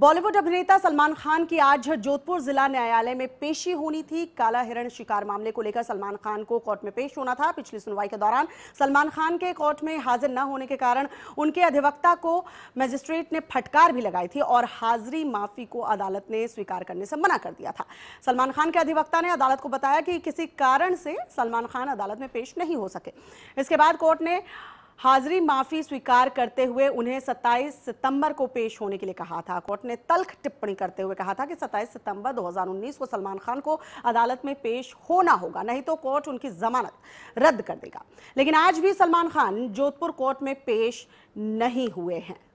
बॉलीवुड अभिनेता सलमान खान की आज जोधपुर जिला न्यायालय में पेशी होनी थी काला हिरण शिकार मामले को लेकर सलमान खान को कोर्ट में पेश होना था पिछली सुनवाई के दौरान सलमान खान के कोर्ट में हाजिर न होने के कारण उनके अधिवक्ता को मजिस्ट्रेट ने फटकार भी लगाई थी और हाजिरी माफी को अदालत ने स्वीकार करने से मना कर दिया था सलमान खान के अधिवक्ता ने अदालत को बताया कि किसी कारण से सलमान खान अदालत में पेश नहीं हो सके इसके बाद कोर्ट ने हाजिरी माफी स्वीकार करते हुए उन्हें 27 सितंबर को पेश होने के लिए कहा था कोर्ट ने तल्ख टिप्पणी करते हुए कहा था कि 27 सितंबर 2019 को सलमान खान को अदालत में पेश होना होगा नहीं तो कोर्ट उनकी जमानत रद्द कर देगा लेकिन आज भी सलमान खान जोधपुर कोर्ट में पेश नहीं हुए हैं